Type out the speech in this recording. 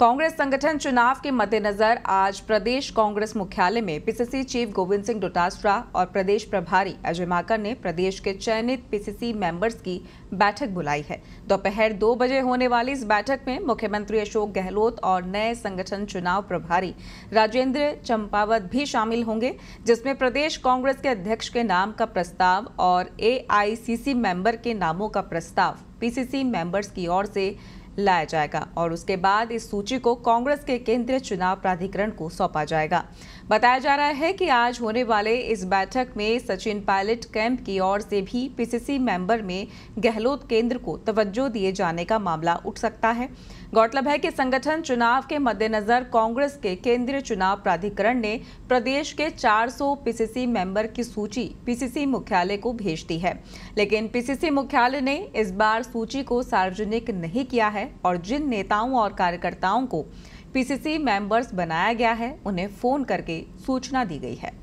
कांग्रेस संगठन चुनाव के मद्देनजर आज प्रदेश कांग्रेस मुख्यालय में पीसीसी चीफ गोविंद सिंह डोटासरा और प्रदेश प्रभारी अजय माकर ने प्रदेश के चयनित पीसीसी मेंबर्स की बैठक बुलाई है दोपहर दो बजे होने वाली इस बैठक में मुख्यमंत्री अशोक गहलोत और नए संगठन चुनाव प्रभारी राजेंद्र चंपावत भी शामिल होंगे जिसमें प्रदेश कांग्रेस के अध्यक्ष के नाम का प्रस्ताव और ए मेंबर के नामों का प्रस्ताव पीसीसी मेंबर्स की ओर से लाया जाएगा और उसके बाद इस सूची को कांग्रेस के केंद्रीय चुनाव प्राधिकरण को सौंपा जाएगा बताया जा रहा है कि आज होने वाले इस बैठक में सचिन पायलट कैंप की ओर से भी पीसीसी मेंबर में गहलोत केंद्र को तवज्जो दिए जाने का मामला उठ सकता है गौरतलब है कि संगठन चुनाव के मद्देनजर कांग्रेस के केंद्रीय चुनाव प्राधिकरण ने प्रदेश के 400 पीसीसी मेंबर की सूची पीसीसी मुख्यालय को भेज दी है लेकिन पीसीसी मुख्यालय ने इस बार सूची को सार्वजनिक नहीं किया है और जिन नेताओं और कार्यकर्ताओं को पीसीसी मेंबर्स बनाया गया है उन्हें फ़ोन करके सूचना दी गई है